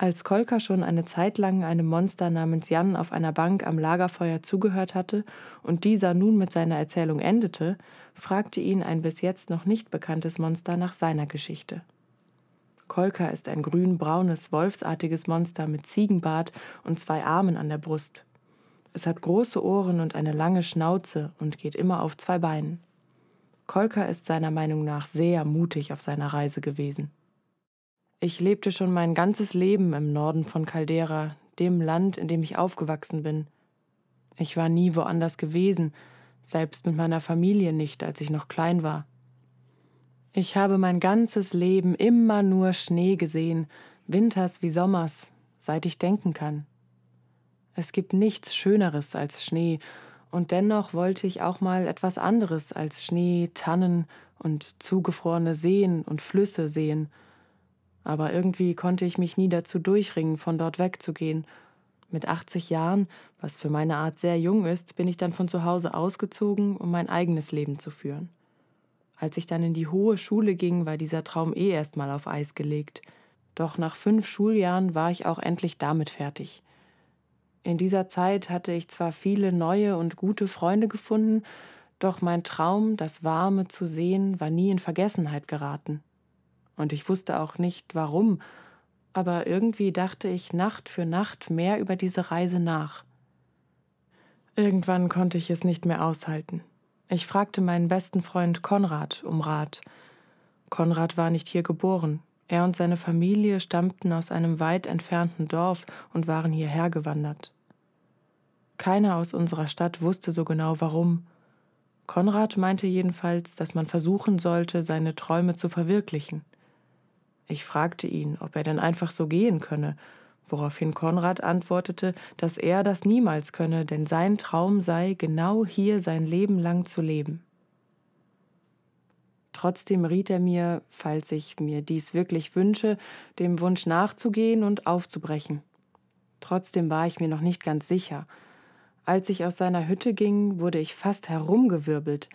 Als Kolka schon eine Zeit lang einem Monster namens Jan auf einer Bank am Lagerfeuer zugehört hatte und dieser nun mit seiner Erzählung endete, fragte ihn ein bis jetzt noch nicht bekanntes Monster nach seiner Geschichte. Kolka ist ein grün-braunes, wolfsartiges Monster mit Ziegenbart und zwei Armen an der Brust. Es hat große Ohren und eine lange Schnauze und geht immer auf zwei Beinen. Kolka ist seiner Meinung nach sehr mutig auf seiner Reise gewesen. Ich lebte schon mein ganzes Leben im Norden von Caldera, dem Land, in dem ich aufgewachsen bin. Ich war nie woanders gewesen, selbst mit meiner Familie nicht, als ich noch klein war. Ich habe mein ganzes Leben immer nur Schnee gesehen, winters wie sommers, seit ich denken kann. Es gibt nichts Schöneres als Schnee, und dennoch wollte ich auch mal etwas anderes als Schnee, Tannen und zugefrorene Seen und Flüsse sehen, aber irgendwie konnte ich mich nie dazu durchringen, von dort wegzugehen. Mit 80 Jahren, was für meine Art sehr jung ist, bin ich dann von zu Hause ausgezogen, um mein eigenes Leben zu führen. Als ich dann in die hohe Schule ging, war dieser Traum eh erstmal auf Eis gelegt. Doch nach fünf Schuljahren war ich auch endlich damit fertig. In dieser Zeit hatte ich zwar viele neue und gute Freunde gefunden, doch mein Traum, das Warme zu sehen, war nie in Vergessenheit geraten und ich wusste auch nicht warum, aber irgendwie dachte ich Nacht für Nacht mehr über diese Reise nach. Irgendwann konnte ich es nicht mehr aushalten. Ich fragte meinen besten Freund Konrad um Rat. Konrad war nicht hier geboren. Er und seine Familie stammten aus einem weit entfernten Dorf und waren hierher gewandert. Keiner aus unserer Stadt wusste so genau warum. Konrad meinte jedenfalls, dass man versuchen sollte, seine Träume zu verwirklichen – ich fragte ihn, ob er denn einfach so gehen könne, woraufhin Konrad antwortete, dass er das niemals könne, denn sein Traum sei, genau hier sein Leben lang zu leben. Trotzdem riet er mir, falls ich mir dies wirklich wünsche, dem Wunsch nachzugehen und aufzubrechen. Trotzdem war ich mir noch nicht ganz sicher. Als ich aus seiner Hütte ging, wurde ich fast herumgewirbelt,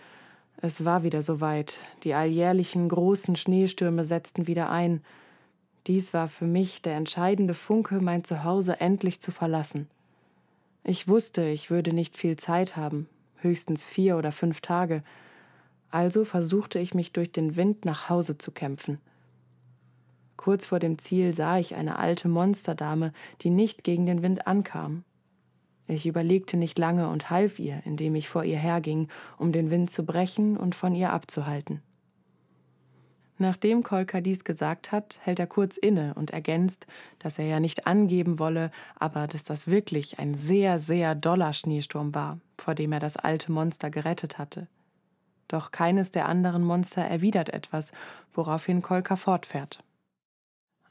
es war wieder soweit. Die alljährlichen großen Schneestürme setzten wieder ein. Dies war für mich der entscheidende Funke, mein Zuhause endlich zu verlassen. Ich wusste, ich würde nicht viel Zeit haben, höchstens vier oder fünf Tage, also versuchte ich mich durch den Wind nach Hause zu kämpfen. Kurz vor dem Ziel sah ich eine alte Monsterdame, die nicht gegen den Wind ankam. Ich überlegte nicht lange und half ihr, indem ich vor ihr herging, um den Wind zu brechen und von ihr abzuhalten. Nachdem Kolka dies gesagt hat, hält er kurz inne und ergänzt, dass er ja nicht angeben wolle, aber dass das wirklich ein sehr, sehr doller Schneesturm war, vor dem er das alte Monster gerettet hatte. Doch keines der anderen Monster erwidert etwas, woraufhin Kolka fortfährt.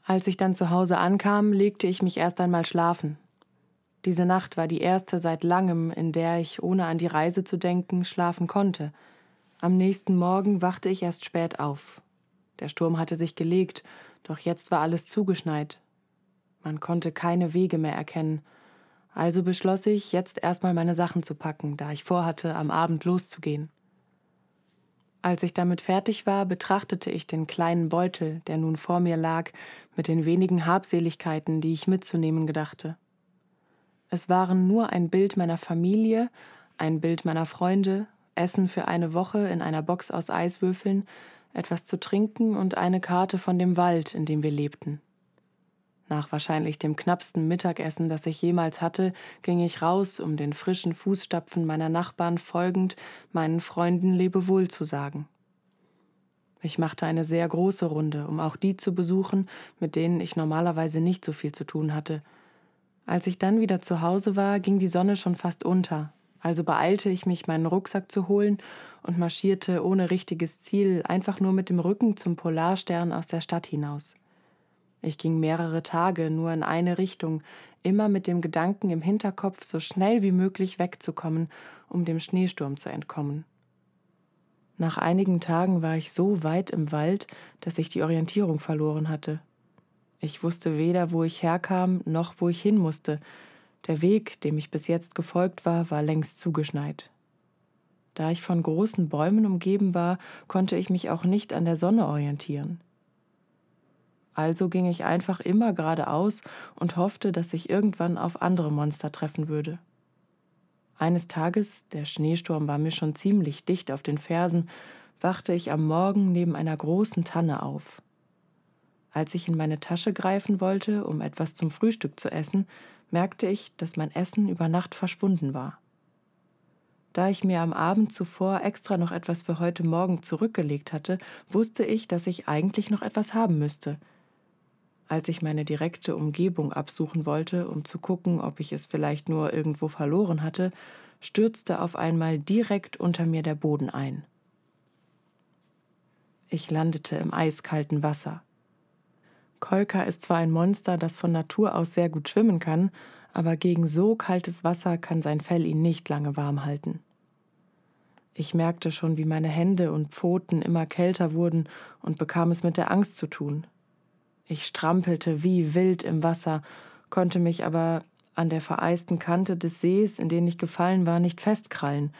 Als ich dann zu Hause ankam, legte ich mich erst einmal schlafen diese Nacht war die erste seit langem, in der ich, ohne an die Reise zu denken, schlafen konnte. Am nächsten Morgen wachte ich erst spät auf. Der Sturm hatte sich gelegt, doch jetzt war alles zugeschneit. Man konnte keine Wege mehr erkennen. Also beschloss ich, jetzt erstmal meine Sachen zu packen, da ich vorhatte, am Abend loszugehen. Als ich damit fertig war, betrachtete ich den kleinen Beutel, der nun vor mir lag, mit den wenigen Habseligkeiten, die ich mitzunehmen gedachte. Es waren nur ein Bild meiner Familie, ein Bild meiner Freunde, Essen für eine Woche in einer Box aus Eiswürfeln, etwas zu trinken und eine Karte von dem Wald, in dem wir lebten. Nach wahrscheinlich dem knappsten Mittagessen, das ich jemals hatte, ging ich raus, um den frischen Fußstapfen meiner Nachbarn folgend meinen Freunden Lebewohl zu sagen. Ich machte eine sehr große Runde, um auch die zu besuchen, mit denen ich normalerweise nicht so viel zu tun hatte – als ich dann wieder zu Hause war, ging die Sonne schon fast unter, also beeilte ich mich, meinen Rucksack zu holen und marschierte ohne richtiges Ziel, einfach nur mit dem Rücken zum Polarstern aus der Stadt hinaus. Ich ging mehrere Tage nur in eine Richtung, immer mit dem Gedanken im Hinterkopf, so schnell wie möglich wegzukommen, um dem Schneesturm zu entkommen. Nach einigen Tagen war ich so weit im Wald, dass ich die Orientierung verloren hatte. Ich wusste weder, wo ich herkam, noch wo ich hin musste. Der Weg, dem ich bis jetzt gefolgt war, war längst zugeschneit. Da ich von großen Bäumen umgeben war, konnte ich mich auch nicht an der Sonne orientieren. Also ging ich einfach immer geradeaus und hoffte, dass ich irgendwann auf andere Monster treffen würde. Eines Tages, der Schneesturm war mir schon ziemlich dicht auf den Fersen, wachte ich am Morgen neben einer großen Tanne auf. Als ich in meine Tasche greifen wollte, um etwas zum Frühstück zu essen, merkte ich, dass mein Essen über Nacht verschwunden war. Da ich mir am Abend zuvor extra noch etwas für heute Morgen zurückgelegt hatte, wusste ich, dass ich eigentlich noch etwas haben müsste. Als ich meine direkte Umgebung absuchen wollte, um zu gucken, ob ich es vielleicht nur irgendwo verloren hatte, stürzte auf einmal direkt unter mir der Boden ein. Ich landete im eiskalten Wasser. Kolka ist zwar ein Monster, das von Natur aus sehr gut schwimmen kann, aber gegen so kaltes Wasser kann sein Fell ihn nicht lange warm halten. Ich merkte schon, wie meine Hände und Pfoten immer kälter wurden und bekam es mit der Angst zu tun. Ich strampelte wie wild im Wasser, konnte mich aber an der vereisten Kante des Sees, in den ich gefallen war, nicht festkrallen.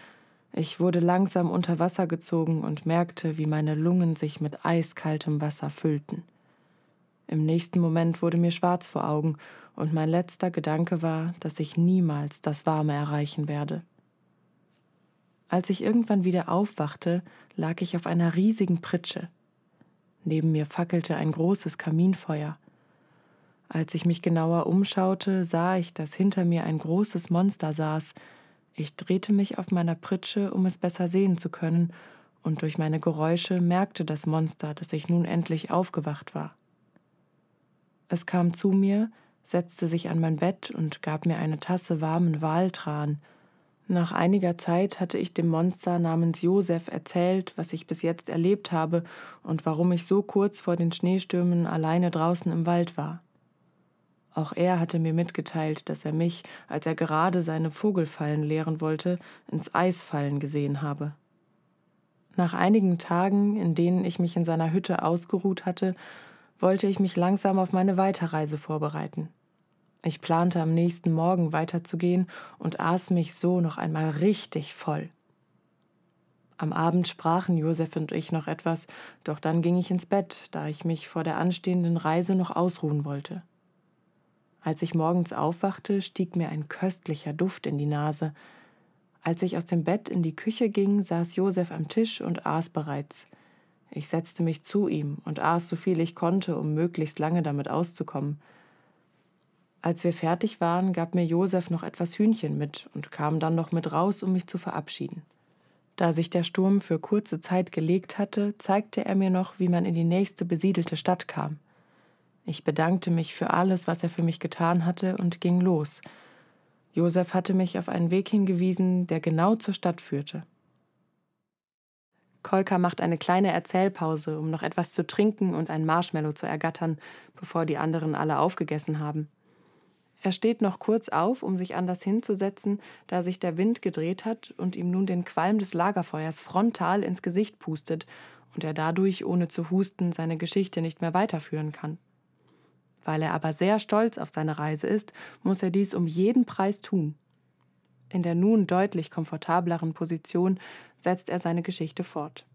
Ich wurde langsam unter Wasser gezogen und merkte, wie meine Lungen sich mit eiskaltem Wasser füllten. Im nächsten Moment wurde mir schwarz vor Augen, und mein letzter Gedanke war, dass ich niemals das Warme erreichen werde. Als ich irgendwann wieder aufwachte, lag ich auf einer riesigen Pritsche. Neben mir fackelte ein großes Kaminfeuer. Als ich mich genauer umschaute, sah ich, dass hinter mir ein großes Monster saß. Ich drehte mich auf meiner Pritsche, um es besser sehen zu können, und durch meine Geräusche merkte das Monster, dass ich nun endlich aufgewacht war. Es kam zu mir, setzte sich an mein Bett und gab mir eine Tasse warmen Waltran. Nach einiger Zeit hatte ich dem Monster namens Josef erzählt, was ich bis jetzt erlebt habe und warum ich so kurz vor den Schneestürmen alleine draußen im Wald war. Auch er hatte mir mitgeteilt, dass er mich, als er gerade seine Vogelfallen leeren wollte, ins Eis fallen gesehen habe. Nach einigen Tagen, in denen ich mich in seiner Hütte ausgeruht hatte, wollte ich mich langsam auf meine Weiterreise vorbereiten. Ich plante am nächsten Morgen weiterzugehen und aß mich so noch einmal richtig voll. Am Abend sprachen Josef und ich noch etwas, doch dann ging ich ins Bett, da ich mich vor der anstehenden Reise noch ausruhen wollte. Als ich morgens aufwachte, stieg mir ein köstlicher Duft in die Nase. Als ich aus dem Bett in die Küche ging, saß Josef am Tisch und aß bereits. Ich setzte mich zu ihm und aß so viel ich konnte, um möglichst lange damit auszukommen. Als wir fertig waren, gab mir Josef noch etwas Hühnchen mit und kam dann noch mit raus, um mich zu verabschieden. Da sich der Sturm für kurze Zeit gelegt hatte, zeigte er mir noch, wie man in die nächste besiedelte Stadt kam. Ich bedankte mich für alles, was er für mich getan hatte, und ging los. Josef hatte mich auf einen Weg hingewiesen, der genau zur Stadt führte. Kolka macht eine kleine Erzählpause, um noch etwas zu trinken und ein Marshmallow zu ergattern, bevor die anderen alle aufgegessen haben. Er steht noch kurz auf, um sich anders hinzusetzen, da sich der Wind gedreht hat und ihm nun den Qualm des Lagerfeuers frontal ins Gesicht pustet und er dadurch, ohne zu husten, seine Geschichte nicht mehr weiterführen kann. Weil er aber sehr stolz auf seine Reise ist, muss er dies um jeden Preis tun. In der nun deutlich komfortableren Position setzt er seine Geschichte fort.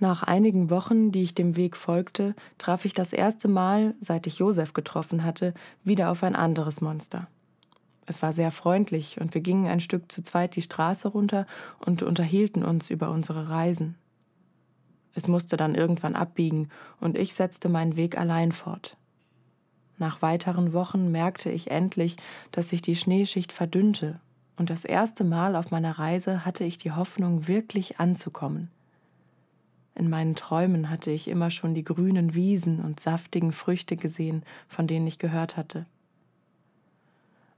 Nach einigen Wochen, die ich dem Weg folgte, traf ich das erste Mal, seit ich Josef getroffen hatte, wieder auf ein anderes Monster. Es war sehr freundlich und wir gingen ein Stück zu zweit die Straße runter und unterhielten uns über unsere Reisen. Es musste dann irgendwann abbiegen und ich setzte meinen Weg allein fort. Nach weiteren Wochen merkte ich endlich, dass sich die Schneeschicht verdünnte, und das erste Mal auf meiner Reise hatte ich die Hoffnung, wirklich anzukommen. In meinen Träumen hatte ich immer schon die grünen Wiesen und saftigen Früchte gesehen, von denen ich gehört hatte.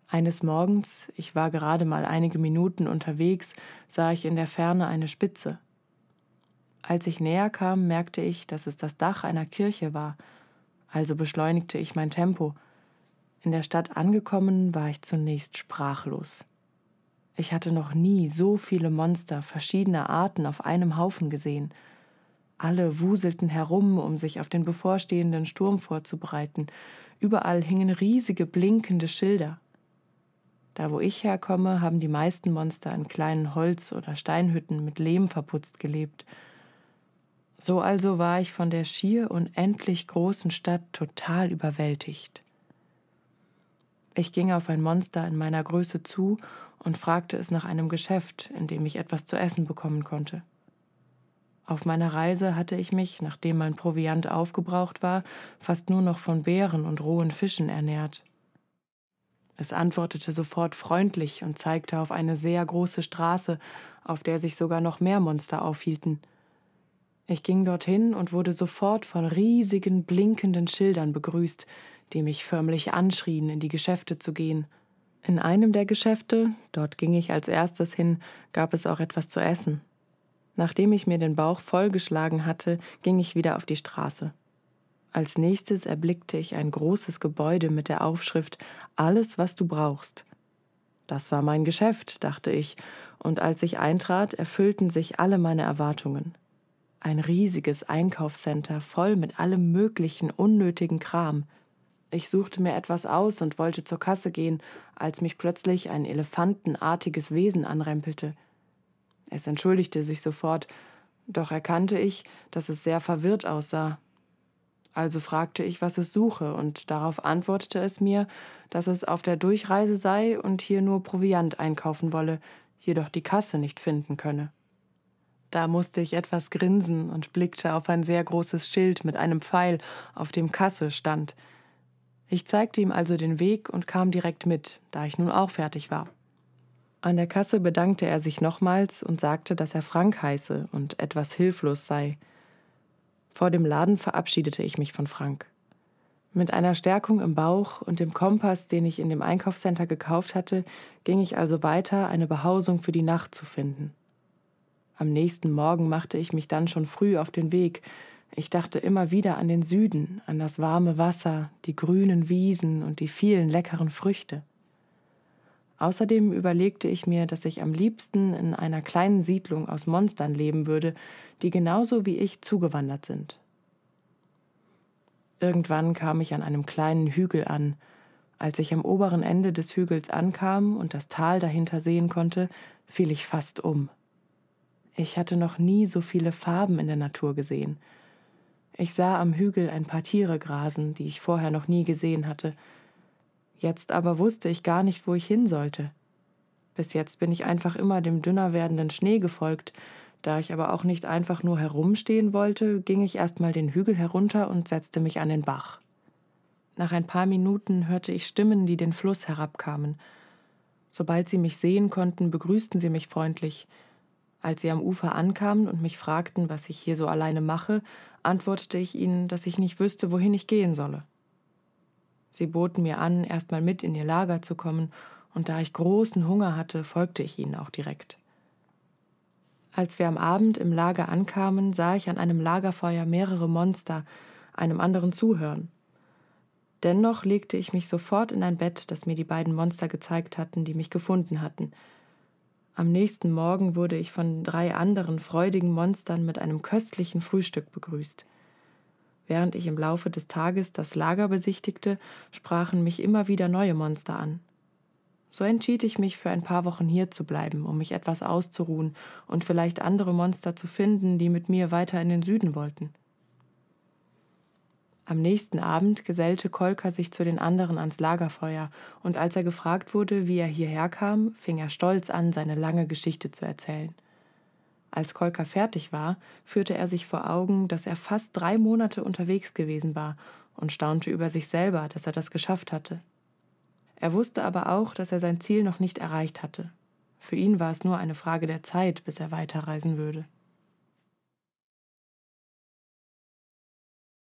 Eines Morgens, ich war gerade mal einige Minuten unterwegs, sah ich in der Ferne eine Spitze. Als ich näher kam, merkte ich, dass es das Dach einer Kirche war, also beschleunigte ich mein Tempo. In der Stadt angekommen, war ich zunächst sprachlos. Ich hatte noch nie so viele Monster verschiedener Arten auf einem Haufen gesehen. Alle wuselten herum, um sich auf den bevorstehenden Sturm vorzubereiten. Überall hingen riesige blinkende Schilder. Da wo ich herkomme, haben die meisten Monster in kleinen Holz- oder Steinhütten mit Lehm verputzt gelebt – so also war ich von der schier unendlich großen Stadt total überwältigt. Ich ging auf ein Monster in meiner Größe zu und fragte es nach einem Geschäft, in dem ich etwas zu essen bekommen konnte. Auf meiner Reise hatte ich mich, nachdem mein Proviant aufgebraucht war, fast nur noch von Beeren und rohen Fischen ernährt. Es antwortete sofort freundlich und zeigte auf eine sehr große Straße, auf der sich sogar noch mehr Monster aufhielten – ich ging dorthin und wurde sofort von riesigen blinkenden Schildern begrüßt, die mich förmlich anschrien, in die Geschäfte zu gehen. In einem der Geschäfte, dort ging ich als erstes hin, gab es auch etwas zu essen. Nachdem ich mir den Bauch vollgeschlagen hatte, ging ich wieder auf die Straße. Als nächstes erblickte ich ein großes Gebäude mit der Aufschrift Alles, was du brauchst. Das war mein Geschäft, dachte ich, und als ich eintrat, erfüllten sich alle meine Erwartungen. Ein riesiges Einkaufscenter voll mit allem möglichen unnötigen Kram. Ich suchte mir etwas aus und wollte zur Kasse gehen, als mich plötzlich ein elefantenartiges Wesen anrempelte. Es entschuldigte sich sofort, doch erkannte ich, dass es sehr verwirrt aussah. Also fragte ich, was es suche, und darauf antwortete es mir, dass es auf der Durchreise sei und hier nur Proviant einkaufen wolle, jedoch die Kasse nicht finden könne. Da musste ich etwas grinsen und blickte auf ein sehr großes Schild mit einem Pfeil, auf dem Kasse stand. Ich zeigte ihm also den Weg und kam direkt mit, da ich nun auch fertig war. An der Kasse bedankte er sich nochmals und sagte, dass er Frank heiße und etwas hilflos sei. Vor dem Laden verabschiedete ich mich von Frank. Mit einer Stärkung im Bauch und dem Kompass, den ich in dem Einkaufscenter gekauft hatte, ging ich also weiter, eine Behausung für die Nacht zu finden. Am nächsten Morgen machte ich mich dann schon früh auf den Weg. Ich dachte immer wieder an den Süden, an das warme Wasser, die grünen Wiesen und die vielen leckeren Früchte. Außerdem überlegte ich mir, dass ich am liebsten in einer kleinen Siedlung aus Monstern leben würde, die genauso wie ich zugewandert sind. Irgendwann kam ich an einem kleinen Hügel an. Als ich am oberen Ende des Hügels ankam und das Tal dahinter sehen konnte, fiel ich fast um. Ich hatte noch nie so viele Farben in der Natur gesehen. Ich sah am Hügel ein paar Tiere grasen, die ich vorher noch nie gesehen hatte. Jetzt aber wusste ich gar nicht, wo ich hin sollte. Bis jetzt bin ich einfach immer dem dünner werdenden Schnee gefolgt. Da ich aber auch nicht einfach nur herumstehen wollte, ging ich erstmal den Hügel herunter und setzte mich an den Bach. Nach ein paar Minuten hörte ich Stimmen, die den Fluss herabkamen. Sobald sie mich sehen konnten, begrüßten sie mich freundlich. Als sie am Ufer ankamen und mich fragten, was ich hier so alleine mache, antwortete ich ihnen, dass ich nicht wüsste, wohin ich gehen solle. Sie boten mir an, erstmal mit in ihr Lager zu kommen, und da ich großen Hunger hatte, folgte ich ihnen auch direkt. Als wir am Abend im Lager ankamen, sah ich an einem Lagerfeuer mehrere Monster einem anderen zuhören. Dennoch legte ich mich sofort in ein Bett, das mir die beiden Monster gezeigt hatten, die mich gefunden hatten – am nächsten Morgen wurde ich von drei anderen freudigen Monstern mit einem köstlichen Frühstück begrüßt. Während ich im Laufe des Tages das Lager besichtigte, sprachen mich immer wieder neue Monster an. So entschied ich mich für ein paar Wochen hier zu bleiben, um mich etwas auszuruhen und vielleicht andere Monster zu finden, die mit mir weiter in den Süden wollten. Am nächsten Abend gesellte Kolka sich zu den anderen ans Lagerfeuer, und als er gefragt wurde, wie er hierher kam, fing er stolz an, seine lange Geschichte zu erzählen. Als Kolka fertig war, führte er sich vor Augen, dass er fast drei Monate unterwegs gewesen war und staunte über sich selber, dass er das geschafft hatte. Er wusste aber auch, dass er sein Ziel noch nicht erreicht hatte. Für ihn war es nur eine Frage der Zeit, bis er weiterreisen würde.